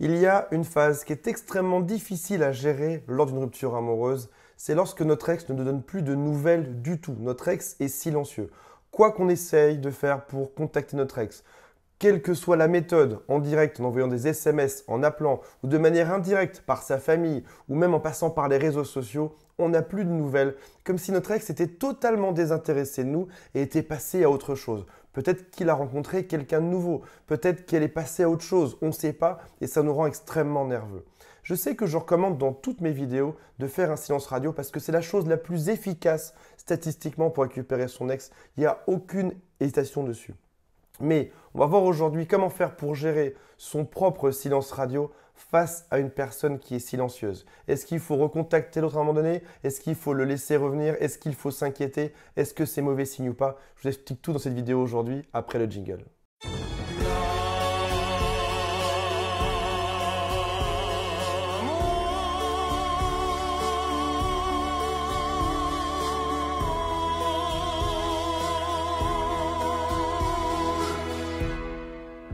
Il y a une phase qui est extrêmement difficile à gérer lors d'une rupture amoureuse, c'est lorsque notre ex ne nous donne plus de nouvelles du tout. Notre ex est silencieux. Quoi qu'on essaye de faire pour contacter notre ex, quelle que soit la méthode, en direct, en envoyant des SMS, en appelant, ou de manière indirecte par sa famille, ou même en passant par les réseaux sociaux, on n'a plus de nouvelles, comme si notre ex était totalement désintéressé de nous et était passé à autre chose. Peut-être qu'il a rencontré quelqu'un de nouveau, peut-être qu'elle est passée à autre chose, on ne sait pas, et ça nous rend extrêmement nerveux. Je sais que je recommande dans toutes mes vidéos de faire un silence radio parce que c'est la chose la plus efficace statistiquement pour récupérer son ex. Il n'y a aucune hésitation dessus. Mais on va voir aujourd'hui comment faire pour gérer son propre silence radio face à une personne qui est silencieuse. Est-ce qu'il faut recontacter l'autre à un moment donné Est-ce qu'il faut le laisser revenir Est-ce qu'il faut s'inquiéter Est-ce que c'est mauvais signe ou pas Je vous explique tout dans cette vidéo aujourd'hui après le jingle.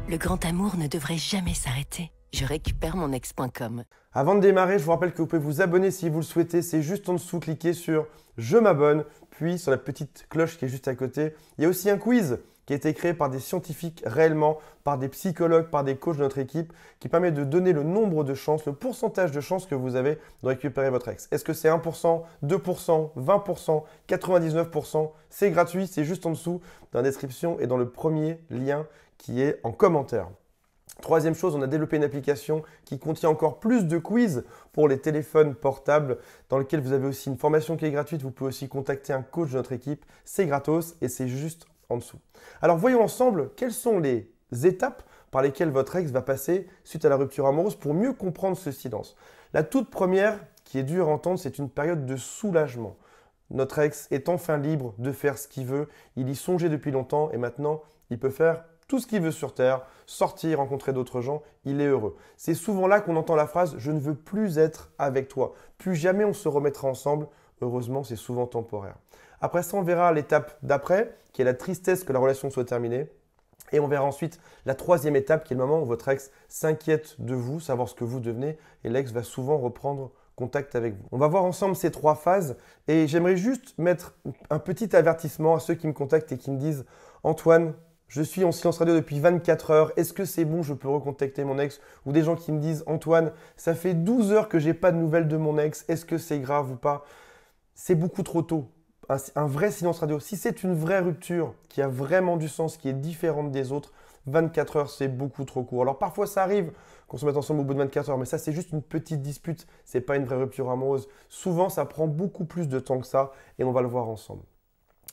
Le grand amour ne devrait jamais s'arrêter. Je récupère mon ex.com. Avant de démarrer, je vous rappelle que vous pouvez vous abonner si vous le souhaitez. C'est juste en dessous, cliquez sur Je m'abonne, puis sur la petite cloche qui est juste à côté. Il y a aussi un quiz qui a été créé par des scientifiques réellement, par des psychologues, par des coachs de notre équipe, qui permet de donner le nombre de chances, le pourcentage de chances que vous avez de récupérer votre ex. Est-ce que c'est 1%, 2%, 20%, 99% C'est gratuit, c'est juste en dessous dans la description et dans le premier lien qui est en commentaire. Troisième chose, on a développé une application qui contient encore plus de quiz pour les téléphones portables, dans lequel vous avez aussi une formation qui est gratuite. Vous pouvez aussi contacter un coach de notre équipe. C'est gratos et c'est juste en dessous. Alors voyons ensemble quelles sont les étapes par lesquelles votre ex va passer suite à la rupture amoureuse pour mieux comprendre ce silence. La toute première qui est dure à entendre, c'est une période de soulagement. Notre ex est enfin libre de faire ce qu'il veut, il y songeait depuis longtemps et maintenant il peut faire tout ce qu'il veut sur Terre, sortir, rencontrer d'autres gens, il est heureux. C'est souvent là qu'on entend la phrase ⁇ Je ne veux plus être avec toi ⁇ Plus jamais on se remettra ensemble, Heureusement, c'est souvent temporaire. Après ça, on verra l'étape d'après, qui est la tristesse que la relation soit terminée. Et on verra ensuite la troisième étape, qui est le moment où votre ex s'inquiète de vous, savoir ce que vous devenez, et l'ex va souvent reprendre contact avec vous. On va voir ensemble ces trois phases, et j'aimerais juste mettre un petit avertissement à ceux qui me contactent et qui me disent Antoine, je suis en silence radio depuis 24 heures. Est-ce que c'est bon, je peux recontacter mon ex Ou des gens qui me disent Antoine, ça fait 12 heures que j'ai pas de nouvelles de mon ex. Est-ce que c'est grave ou pas c'est beaucoup trop tôt. Un, vrai silence radio, si c'est une vraie rupture qui a vraiment du sens, qui est différente des autres, 24 heures, c'est beaucoup trop court. Alors parfois ça arrive qu'on se mette ensemble au bout de 24 heures, mais ça c'est juste une petite dispute, c'est pas une vraie rupture amoureuse. Souvent ça prend beaucoup plus de temps que ça et on va le voir ensemble.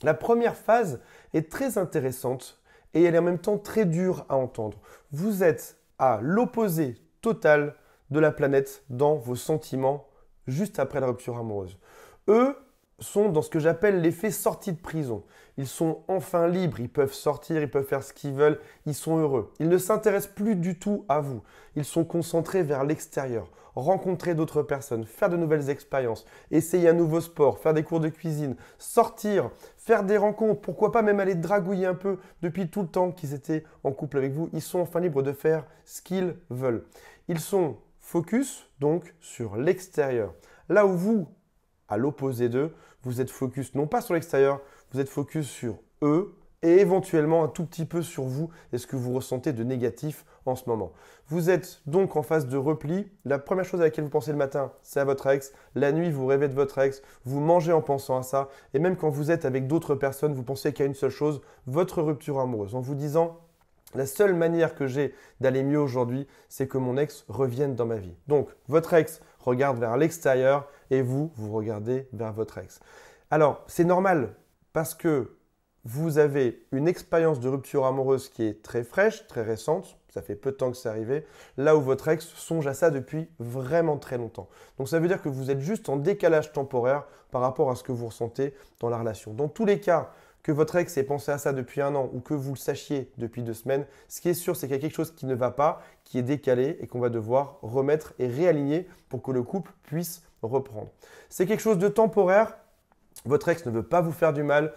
La première phase est très intéressante et elle est en même temps très dure à entendre. Vous êtes à l'opposé total de la planète dans vos sentiments juste après la rupture amoureuse. Eux sont dans ce que j'appelle l'effet sortie de prison. Ils sont enfin libres, ils peuvent sortir, ils peuvent faire ce qu'ils veulent, ils sont heureux. Ils ne s'intéressent plus du tout à vous. Ils sont concentrés vers l'extérieur, rencontrer d'autres personnes, faire de nouvelles expériences, essayer un nouveau sport, faire des cours de cuisine, sortir, faire des rencontres, pourquoi pas même aller dragouiller un peu depuis tout le temps qu'ils étaient en couple avec vous. Ils sont enfin libres de faire ce qu'ils veulent. Ils sont focus donc sur l'extérieur. Là où vous, à l'opposé d'eux. Vous êtes focus non pas sur l'extérieur, vous êtes focus sur eux et éventuellement un tout petit peu sur vous et ce que vous ressentez de négatif en ce moment. Vous êtes donc en phase de repli. La première chose à laquelle vous pensez le matin, c'est à votre ex. La nuit, vous rêvez de votre ex. Vous mangez en pensant à ça. Et même quand vous êtes avec d'autres personnes, vous pensez qu'il y a une seule chose, votre rupture amoureuse. En vous disant, la seule manière que j'ai d'aller mieux aujourd'hui, c'est que mon ex revienne dans ma vie. Donc, votre ex regarde vers l'extérieur, et vous, vous regardez vers votre ex. Alors, c'est normal parce que vous avez une expérience de rupture amoureuse qui est très fraîche, très récente, ça fait peu de temps que c'est arrivé, là où votre ex songe à ça depuis vraiment très longtemps. Donc ça veut dire que vous êtes juste en décalage temporaire par rapport à ce que vous ressentez dans la relation. Dans tous les cas, que votre ex ait pensé à ça depuis un an ou que vous le sachiez depuis deux semaines, ce qui est sûr, c'est qu'il y a quelque chose qui ne va pas, qui est décalé et qu'on va devoir remettre et réaligner pour que le couple puisse reprendre. C'est quelque chose de temporaire. Votre ex ne veut pas vous faire du mal.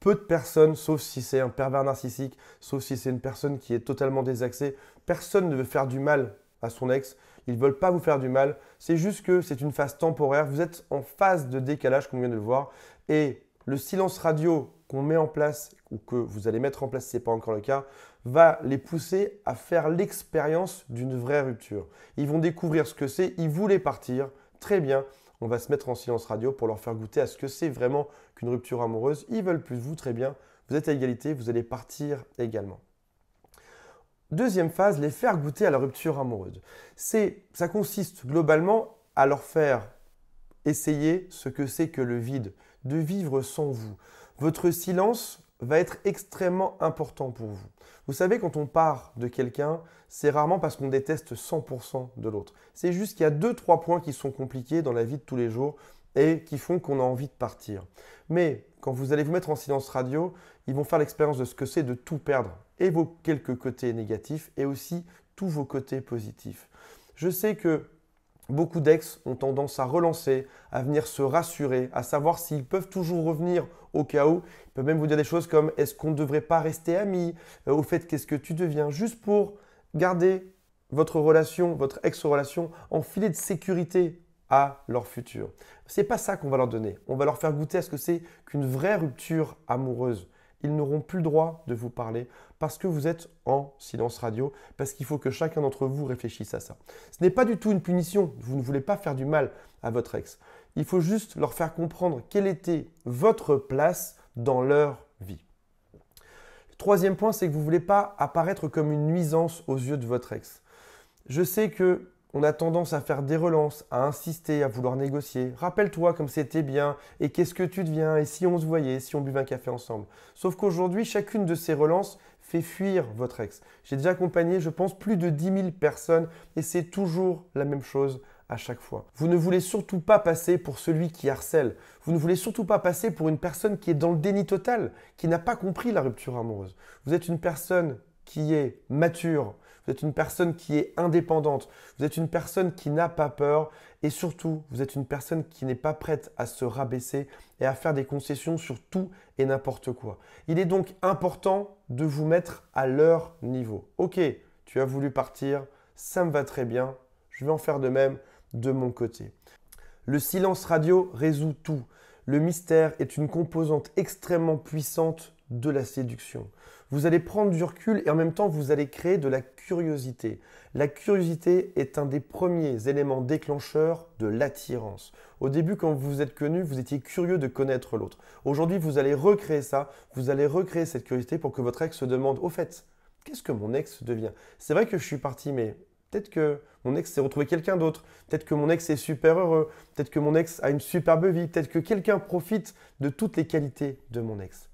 Peu de personnes, sauf si c'est un pervers narcissique, sauf si c'est une personne qui est totalement désaxée, personne ne veut faire du mal à son ex. Ils ne veulent pas vous faire du mal. C'est juste que c'est une phase temporaire. Vous êtes en phase de décalage, comme on vient de le voir. Et le silence radio qu'on met en place ou que vous allez mettre en place si ce n'est pas encore le cas, va les pousser à faire l'expérience d'une vraie rupture. Ils vont découvrir ce que c'est, ils voulaient partir, très bien, on va se mettre en silence radio pour leur faire goûter à ce que c'est vraiment qu'une rupture amoureuse. Ils veulent plus vous, très bien, vous êtes à égalité, vous allez partir également. Deuxième phase, les faire goûter à la rupture amoureuse. C'est, ça consiste globalement à leur faire essayer ce que c'est que le vide, de vivre sans vous, votre silence va être extrêmement important pour vous. Vous savez, quand on part de quelqu'un, c'est rarement parce qu'on déteste 100% de l'autre. C'est juste qu'il y a deux, trois points qui sont compliqués dans la vie de tous les jours et qui font qu'on a envie de partir. Mais quand vous allez vous mettre en silence radio, ils vont faire l'expérience de ce que c'est de tout perdre, et vos quelques côtés négatifs, et aussi tous vos côtés positifs. Je sais que beaucoup d'ex ont tendance à relancer, à venir se rassurer, à savoir s'ils peuvent toujours revenir au chaos. où. Ils peuvent même vous dire des choses comme est-ce qu'on ne devrait pas rester amis euh, Au fait, qu'est-ce que tu deviens Juste pour garder votre relation, votre ex-relation en filet de sécurité à leur futur. n'est pas ça qu'on va leur donner. On va leur faire goûter à ce que c'est qu'une vraie rupture amoureuse ils n'auront plus le droit de vous parler parce que vous êtes en silence radio, parce qu'il faut que chacun d'entre vous réfléchisse à ça. Ce n'est pas du tout une punition, vous ne voulez pas faire du mal à votre ex. Il faut juste leur faire comprendre quelle était votre place dans leur vie. troisième point, c'est que vous ne voulez pas apparaître comme une nuisance aux yeux de votre ex. Je sais que on a tendance à faire des relances, à insister, à vouloir négocier. Rappelle-toi comme c'était bien, et qu'est-ce que tu deviens, et si on se voyait, si on buvait un café ensemble. Sauf qu'aujourd'hui, chacune de ces relances fait fuir votre ex. J'ai déjà accompagné, je pense, plus de 10 000 personnes, et c'est toujours la même chose à chaque fois. Vous ne voulez surtout pas passer pour celui qui harcèle. Vous ne voulez surtout pas passer pour une personne qui est dans le déni total, qui n'a pas compris la rupture amoureuse. Vous êtes une personne qui est mature, vous êtes une personne qui est indépendante, vous êtes une personne qui n'a pas peur et surtout, vous êtes une personne qui n'est pas prête à se rabaisser et à faire des concessions sur tout et n'importe quoi. Il est donc important de vous mettre à leur niveau. Ok, tu as voulu partir, ça me va très bien, je vais en faire de même de mon côté. Le silence radio résout tout. Le mystère est une composante extrêmement puissante de la séduction. Vous allez prendre du recul et en même temps, vous allez créer de la curiosité. La curiosité est un des premiers éléments déclencheurs de l'attirance. Au début, quand vous vous êtes connu, vous étiez curieux de connaître l'autre. Aujourd'hui, vous allez recréer ça, vous allez recréer cette curiosité pour que votre ex se demande, au fait, qu'est-ce que mon ex devient C'est vrai que je suis parti, mais Peut-être que mon ex s'est retrouvé quelqu'un d'autre. Peut-être que mon ex est super heureux. Peut-être que mon ex a une superbe vie. Peut-être que quelqu'un profite de toutes les qualités de mon ex.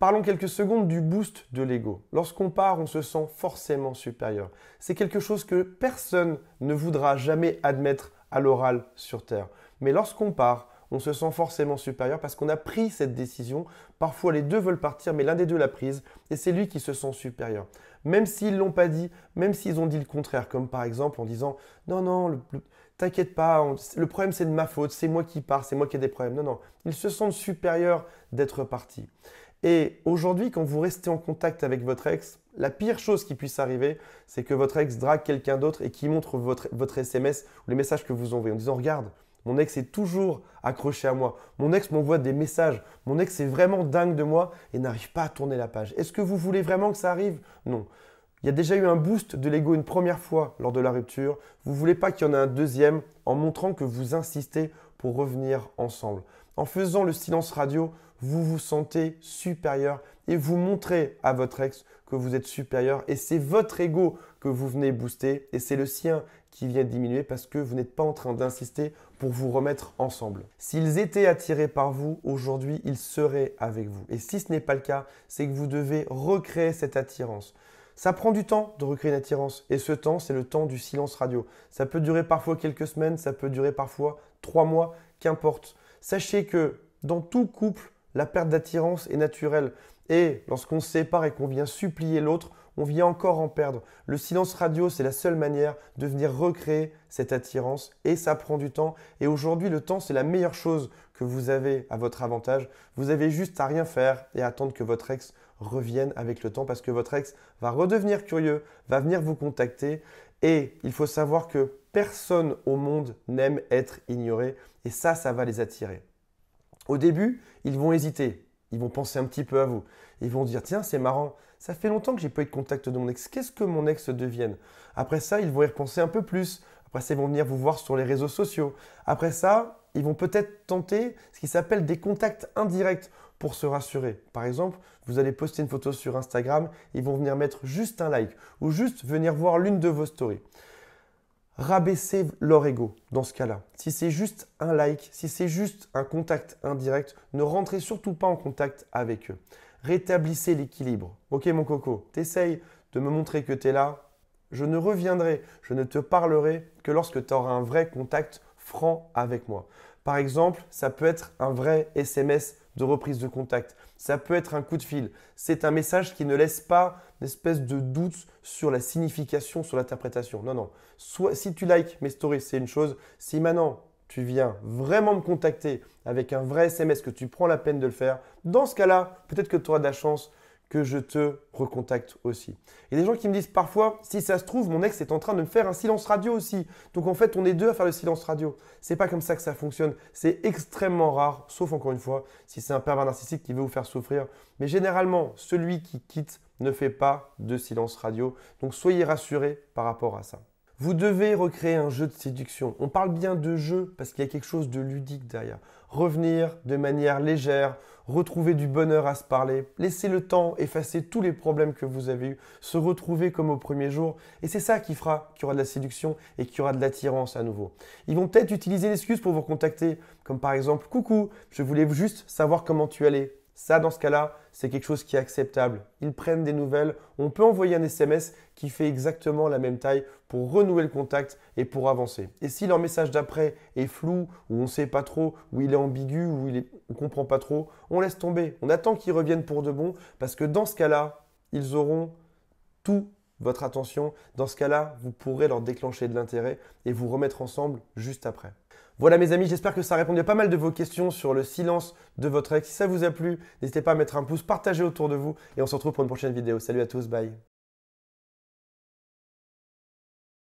Parlons quelques secondes du boost de l'ego. Lorsqu'on part, on se sent forcément supérieur. C'est quelque chose que personne ne voudra jamais admettre à l'oral sur Terre. Mais lorsqu'on part, on se sent forcément supérieur parce qu'on a pris cette décision. Parfois, les deux veulent partir, mais l'un des deux l'a prise et c'est lui qui se sent supérieur. Même s'ils l'ont pas dit, même s'ils ont dit le contraire, comme par exemple en disant non, non, t'inquiète pas, le problème c'est de ma faute, c'est moi qui pars, c'est moi qui ai des problèmes. Non, non, ils se sentent supérieurs d'être partis. Et aujourd'hui, quand vous restez en contact avec votre ex, la pire chose qui puisse arriver, c'est que votre ex drague quelqu'un d'autre et qui montre votre, votre SMS ou les messages que vous envoyez en disant Regarde, mon ex est toujours accroché à moi. Mon ex m'envoie des messages. Mon ex est vraiment dingue de moi et n'arrive pas à tourner la page. Est-ce que vous voulez vraiment que ça arrive Non. Il y a déjà eu un boost de l'ego une première fois lors de la rupture. Vous ne voulez pas qu'il y en ait un deuxième en montrant que vous insistez pour revenir ensemble. En faisant le silence radio, vous vous sentez supérieur et vous montrez à votre ex que vous êtes supérieur et c'est votre ego que vous venez booster et c'est le sien qui vient diminuer parce que vous n'êtes pas en train d'insister pour vous remettre ensemble. S'ils étaient attirés par vous, aujourd'hui, ils seraient avec vous. Et si ce n'est pas le cas, c'est que vous devez recréer cette attirance. Ça prend du temps de recréer une attirance et ce temps, c'est le temps du silence radio. Ça peut durer parfois quelques semaines, ça peut durer parfois trois mois, qu'importe. Sachez que dans tout couple, la perte d'attirance est naturelle et lorsqu'on se sépare et qu'on vient supplier l'autre, on vient encore en perdre. Le silence radio, c'est la seule manière de venir recréer cette attirance et ça prend du temps. Et aujourd'hui, le temps, c'est la meilleure chose que vous avez à votre avantage. Vous avez juste à rien faire et attendre que votre ex revienne avec le temps parce que votre ex va redevenir curieux, va venir vous contacter et il faut savoir que personne au monde n'aime être ignoré et ça, ça va les attirer. Au début, ils vont hésiter, ils vont penser un petit peu à vous. Ils vont dire Tiens, c'est marrant, ça fait longtemps que j'ai pas eu de contact de mon ex. Qu'est-ce que mon ex devienne Après ça, ils vont y repenser un peu plus. Après ça, ils vont venir vous voir sur les réseaux sociaux. Après ça, ils vont peut-être tenter ce qui s'appelle des contacts indirects pour se rassurer. Par exemple, vous allez poster une photo sur Instagram, ils vont venir mettre juste un like ou juste venir voir l'une de vos stories. Rabaissez leur ego dans ce cas-là. Si c'est juste un like, si c'est juste un contact indirect, ne rentrez surtout pas en contact avec eux. Rétablissez l'équilibre. Ok mon coco, t'essayes de me montrer que tu es là. Je ne reviendrai, je ne te parlerai que lorsque tu auras un vrai contact franc avec moi. Par exemple, ça peut être un vrai SMS de reprise de contact. Ça peut être un coup de fil. C'est un message qui ne laisse pas d'espèce de doute sur la signification, sur l'interprétation. Non, non. Soit, si tu likes mes stories, c'est une chose. Si maintenant tu viens vraiment me contacter avec un vrai SMS, que tu prends la peine de le faire, dans ce cas-là, peut-être que tu auras de la chance que je te recontacte aussi. Il y a des gens qui me disent parfois, si ça se trouve, mon ex est en train de me faire un silence radio aussi. Donc en fait, on est deux à faire le silence radio. C'est pas comme ça que ça fonctionne. C'est extrêmement rare, sauf encore une fois, si c'est un pervers narcissique qui veut vous faire souffrir. Mais généralement, celui qui quitte ne fait pas de silence radio. Donc soyez rassurés par rapport à ça. Vous devez recréer un jeu de séduction. On parle bien de jeu parce qu'il y a quelque chose de ludique derrière. Revenir de manière légère, retrouver du bonheur à se parler, laisser le temps effacer tous les problèmes que vous avez eus, se retrouver comme au premier jour. Et c'est ça qui fera qu'il y aura de la séduction et qu'il y aura de l'attirance à nouveau. Ils vont peut-être utiliser l'excuse pour vous contacter, comme par exemple Coucou, je voulais juste savoir comment tu allais. Ça, dans ce cas-là, c'est quelque chose qui est acceptable. Ils prennent des nouvelles. On peut envoyer un SMS qui fait exactement la même taille pour renouer le contact et pour avancer. Et si leur message d'après est flou, ou on ne sait pas trop, ou il est ambigu, ou il on ne comprend pas trop, on laisse tomber. On attend qu'ils reviennent pour de bon, parce que dans ce cas-là, ils auront tout votre attention. Dans ce cas-là, vous pourrez leur déclencher de l'intérêt et vous remettre ensemble juste après. Voilà mes amis, j'espère que ça répondait à pas mal de vos questions sur le silence de votre ex. Si ça vous a plu, n'hésitez pas à mettre un pouce, partager autour de vous et on se retrouve pour une prochaine vidéo. Salut à tous, bye